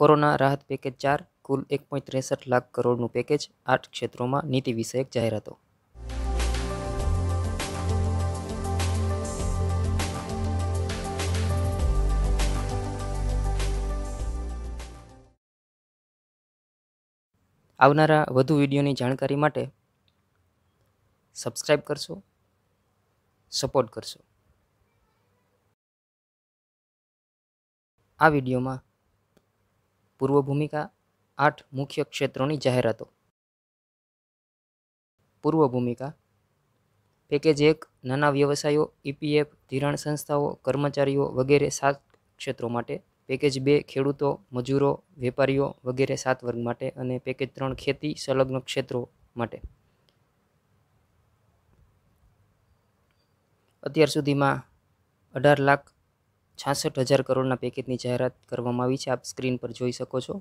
corona રાહત package ચાર કુલ એક પોઈન્ટ ત્રેસઠ લાખ કરોડનું પેકેજ આઠ ક્ષેત્રોમાં નીતિ વિષયક જાહેરાતો આવનારા વધુ વિડીયોની જાણકારી માટે સબસ્ક્રાઈબ કરશો સપોર્ટ કરશો આ વિડીયોમાં પૂર્વ ભૂમિકા આઠ મુખ્ય ક્ષેત્રોની જાહેરાતો પૂર્વ ભૂમિકા પેકેજ એક નાના વ્યવસાયો ઈપીએફ ધિરાણ સંસ્થાઓ કર્મચારીઓ વગેરે સાત ક્ષેત્રો માટે પેકેજ બે ખેડૂતો મજૂરો વેપારીઓ વગેરે સાત વર્ગ માટે અને પેકેજ ત્રણ ખેતી સંલગ્ન ક્ષેત્રો માટે અત્યાર સુધીમાં અઢાર લાખ છાસઠ હજાર કરોડના પેકેજની જાહેરાત કરવામાં આવી છે આપ સ્ક્રીન પર જોઈ શકો છો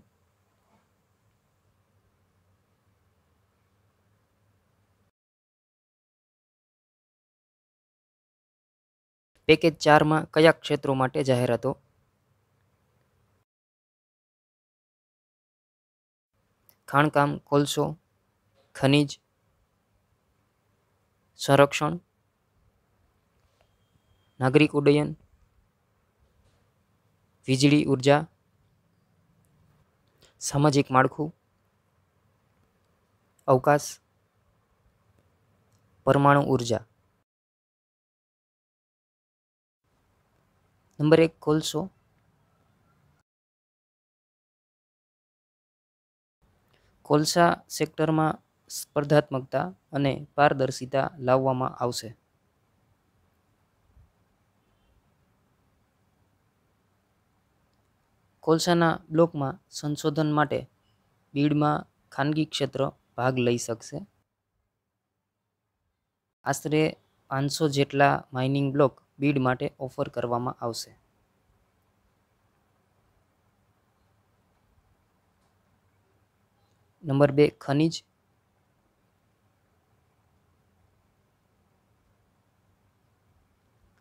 પેકેજ ચારમાં કયા ક્ષેત્રો માટે જાહેરાતો ખાણકામ કોલસો ખનિજ સંરક્ષણ નાગરિક ઉડ્ડયન વીજળી ઉર્જા સામાજિક માળખું અવકાશ પરમાણુ ઉર્જા નંબર એક કોલસો કોલસા સેક્ટરમાં સ્પર્ધાત્મકતા અને પારદર્શિતા લાવવામાં આવશે કોલસાના બ્લોકમાં સંશોધન માટે બીડમાં ખાનગી ક્ષેત્ર ભાગ લઈ શકશે આશરે પાંચસો જેટલા માઇનિંગ બ્લોક બીડ માટે ઓફર કરવામાં આવશે નંબર બે ખનિજ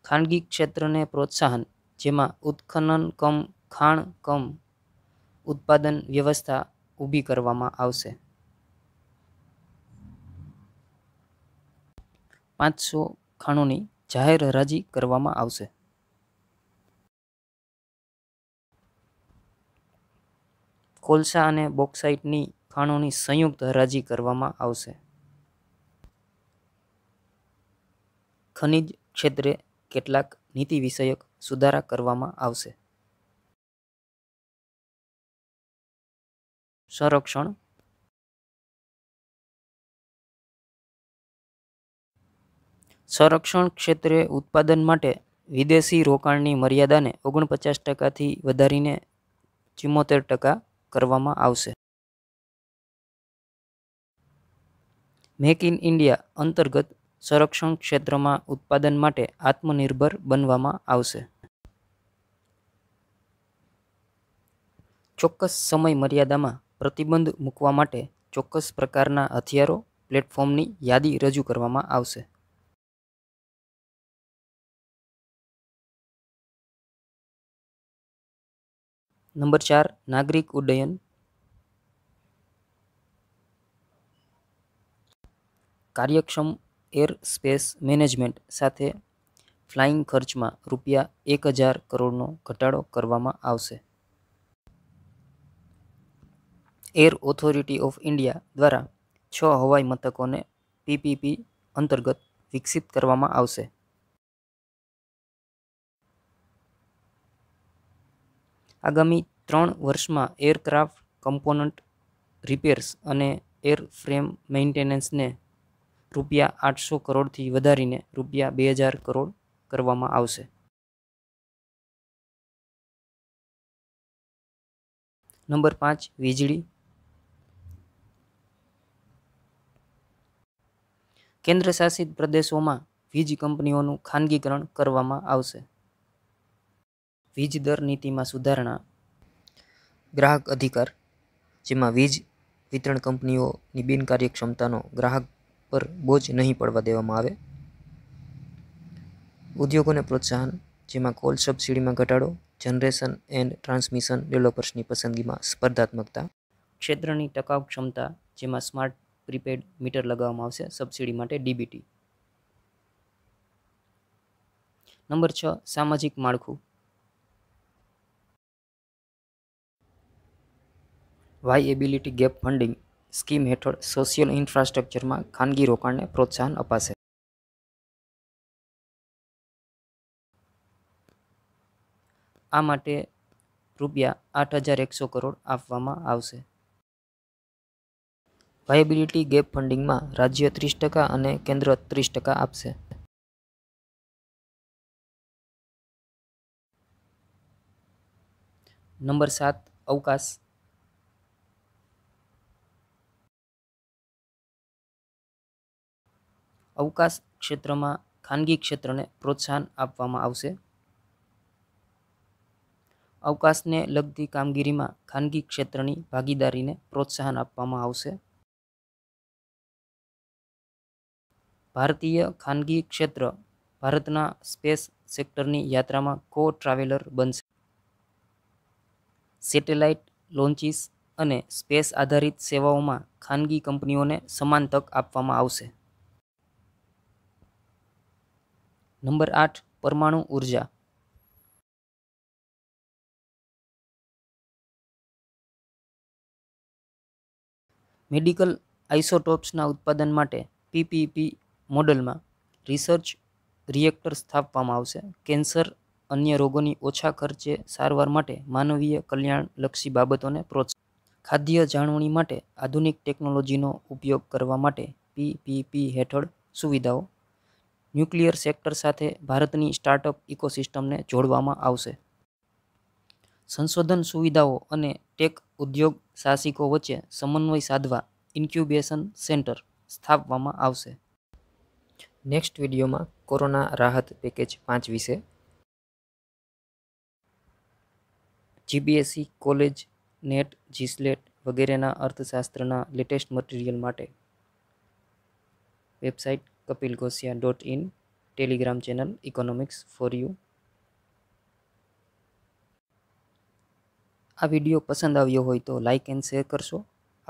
ખાનગી ક્ષેત્રને પ્રોત્સાહન જેમાં ઉત્ખનન કમ ખાણ કમ ઉત્પાદન વ્યવસ્થા ઊભી કરવામાં આવશે પાંચસો ખાણોની જાહેર હરાજી કરવામાં આવશે કોલસા અને બોક્સાઇટની ખાણોની સંયુક્ત હરાજી કરવામાં આવશે ખનિજ ક્ષેત્રે કેટલાક નીતિ વિષયક સુધારા કરવામાં આવશે સંરક્ષણ સંરક્ષણ ક્ષેત્રે ઉત્પાદન માટે વિદેશી રોકાણની મર્યાદાને ઓગણપચાસ ટકાથી વધારીને ચુમ્મોતેર ટકા કરવામાં આવશે મેક ઇન ઇન્ડિયા અંતર્ગત સંરક્ષણ ક્ષેત્રમાં ઉત્પાદન માટે આત્મનિર્ભર બનવામાં આવશે ચોક્કસ સમય મર્યાદામાં પ્રતિબંધ મૂકવા માટે ચોક્કસ પ્રકારના હથિયારો પ્લેટફોર્મની યાદી રજૂ કરવામાં આવશે નંબર ચાર નાગરિક ઉડ્ડયન કાર્યક્ષમ એર સ્પેસ મેનેજમેન્ટ સાથે ફ્લાઇંગ ખર્ચમાં રૂપિયા એક હજાર કરોડનો ઘટાડો કરવામાં આવશે એર ઓથોરિટી ઓફ ઇન્ડિયા દ્વારા છ હવાઈ મથકોને પીપીપી અંતર્ગત વિકસિત કરવામાં આવશે આગામી ત્રણ વર્ષમાં એરક્રાફ્ટ કમ્પોનન્ટ રિપેર્સ અને એર ફ્રેમ મેન્ટેનન્સને રૂપિયા આઠસો કરોડથી વધારીને રૂપિયા બે હજાર કરોડ કરવામાં આવશે નંબર પાંચ વીજળી કેન્દ્રશાસિત પ્રદેશોમાં વીજ કંપનીઓનું ખાનગીકરણ કરવામાં આવશે વીજ દર નીતિમાં સુધારણા ગ્રાહક અધિકાર જેમાં વીજ વિતરણ કંપનીઓની બિનકાર્યક્ષમતાનો ગ્રાહક પર બોજ નહીં પડવા દેવામાં આવે ઉદ્યોગોને પ્રોત્સાહન જેમાં કોલ સબસિડીમાં ઘટાડો જનરેશન એન્ડ ટ્રાન્સમિશન ડેવલપર્સની પસંદગીમાં સ્પર્ધાત્મકતા ક્ષેત્રની ટકાઉ ક્ષમતા જેમાં સ્માર્ટ પ્રીપેડ મીટર લગાવવામાં આવશે સબસિડી માટે ડીબીટી નંબર છ સામાજિક માળખું વાયએબિલિટી ગેપ ફંડિંગ સ્કીમ હેઠળ સોશિયલ ઇન્ફ્રાસ્ટ્રક્ચરમાં ખાનગી રોકાણને પ્રોત્સાહન અપાશે આ માટે રૂપિયા આઠ હજાર એકસો કરોડ આપવામાં આવશે વાયબિલિટી ગેપ ફંડિંગમાં રાજ્ય ત્રીસ ટકા અને કેન્દ્ર ત્રીસ ટકા આપશે નંબર સાત અવકાશ અવકાશ ક્ષેત્રમાં ખાનગી ક્ષેત્રને પ્રોત્સાહન આપવામાં આવશે અવકાશને લગતી કામગીરીમાં ખાનગી ક્ષેત્રની ભાગીદારીને પ્રોત્સાહન આપવામાં આવશે ભારતીય ખાનગી ક્ષેત્ર ભારતના સ્પેસ સેક્ટરની યાત્રામાં કો ટ્રાવેલર બનશે સેટેલાઇટ લોન્ચીસ અને સ્પેસ આધારિત સેવાઓમાં ખાનગી કંપનીઓને સમાન તક આપવામાં આવશે નંબર આઠ પરમાણુ ઉર્જા મેડિકલ આઇસોટોપ્સના ઉત્પાદન માટે પીપીપી મોડલમાં રિસર્ચ રિએક્ટર સ્થાપવામાં આવશે કેન્સર અન્ય રોગોની ઓછા ખર્ચે સારવાર માટે માનવીય કલ્યાણલક્ષી બાબતોને પ્રોત્સાહન ખાદ્ય જાળવણી માટે આધુનિક ટેકનોલોજીનો ઉપયોગ કરવા માટે પીપીપી હેઠળ સુવિધાઓ ન્યુક્લિયર સેક્ટર સાથે ભારતની સ્ટાર્ટઅપ ઇકોસિસ્ટમને જોડવામાં આવશે સંશોધન સુવિધાઓ અને ટેક ઉદ્યોગ સાહસિકો વચ્ચે સમન્વય સાધવા ઇન્ક્યુબેશન સેન્ટર સ્થાપવામાં આવશે નેક્સ્ટ વિડીયોમાં કોરોના રાહત પેકેજ પાંચ વિશે જીબીએસસી કોલેજ નેટ જીસલેટ વગેરેના અર્થશાસ્ત્રના લેટેસ્ટ મટીરિયલ માટે website Kapil Gosiya dot in telegram channel economics for you આ વિડીયો પસંદ આવ્યો હોય તો લાઇક એન્ડ શેર કરશો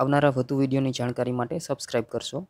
આવનારા વધુ વિડીયોની જાણકારી માટે સબસ્ક્રાઈબ કરશો